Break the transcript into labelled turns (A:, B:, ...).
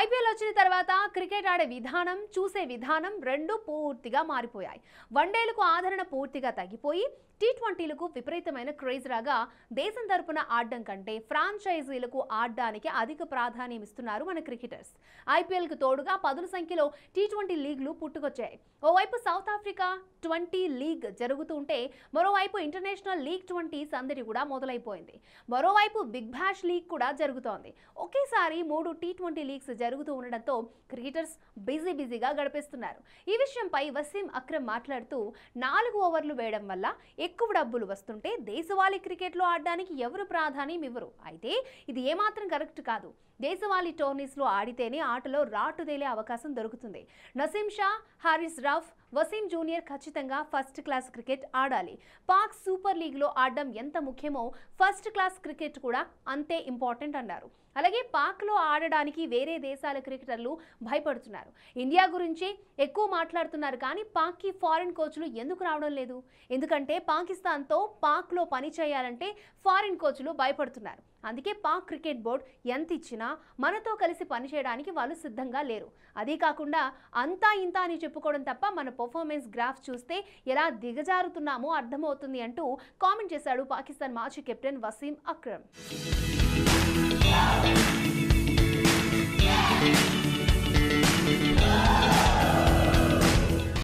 A: IPL వచ్చిన తర్వాత cricket ఆడే విధానం చూసే విధానం రెండు పూర్తిగా మారిపోయాయి వన్డేలకు ఆదరణ పూర్తిగా తగ్గిపోయి టీ ట్వంటీలకు విపరీతమైన క్రేజ్ రాగా దేశం తరపున ఆడడం కంటే ఫ్రాంచైజీలకు ఆడడానికి అధిక ప్రాధాన్యం ఇస్తున్నారు మన క్రికెటర్స్ ఐపీఎల్కు తోడుగా పదుల సంఖ్యలో టీ ట్వంటీ లీగ్లు పుట్టుకొచ్చాయి ఓవైపు సౌత్ ఆఫ్రికా ట్వంటీ లీగ్ జరుగుతుంటే మరోవైపు ఇంటర్నేషనల్ లీగ్ ట్వంటీ సందడి కూడా మొదలైపోయింది మరోవైపు బిగ్ బ్యాష్ లీగ్ కూడా జరుగుతోంది ఒకేసారి మూడు టీ ట్వంటీ లీగ్స్ జరుగుతూ ఉండడంతో క్రికెటర్స్ బిజీ బిజీగా గడిపిస్తున్నారు ఈ విషయంపై వసీం అక్రమ్ మాట్లాడుతూ నాలుగు ఓవర్లు వేయడం వల్ల ఎక్కువ డబ్బులు వస్తుంటే దేశవాళీ క్రికెట్లో ఆడడానికి ఎవరు ప్రాధాన్యం ఇవ్వరు అయితే ఇది ఏమాత్రం కరెక్ట్ కాదు దేశవాళీ టోర్నీస్లో ఆడితేనే ఆటలో రాటు తేలే అవకాశం దొరుకుతుంది నసీం షా హారిస్ రఫ్ వసీం జూనియర్ ఖచ్చితంగా ఫస్ట్ క్లాస్ క్రికెట్ ఆడాలి పాక్ సూపర్ లీగ్లో ఆడడం ఎంత ముఖ్యమో ఫస్ట్ క్లాస్ క్రికెట్ కూడా అంతే ఇంపార్టెంట్ అన్నారు అలాగే పాక్లో ఆడడానికి వేరే దేశాల క్రికెటర్లు భయపడుతున్నారు ఇండియా గురించి ఎక్కువ మాట్లాడుతున్నారు కానీ పాక్కి ఫారిన్ కోచ్లు ఎందుకు రావడం లేదు ఎందుకంటే పాకిస్తాన్తో పాక్లో పని చేయాలంటే ఫారిన్ కోచ్లు భయపడుతున్నారు అందుకే పాక్ క్రికెట్ బోర్డు ఎంత ఇచ్చినా మనతో కలిసి పనిచేయడానికి వాళ్ళు సిద్ధంగా లేరు అదీ కాకుండా అంతా ఇంత అని చెప్పుకోవడం తప్ప మన పర్ఫార్మెన్స్ గ్రాఫ్ చూస్తే ఎలా దిగజారుతున్నామో అర్థమవుతుంది అంటూ కామెంట్ చేశాడు పాకిస్తాన్ మాజీ కెప్టెన్ వసీం అక్రమ్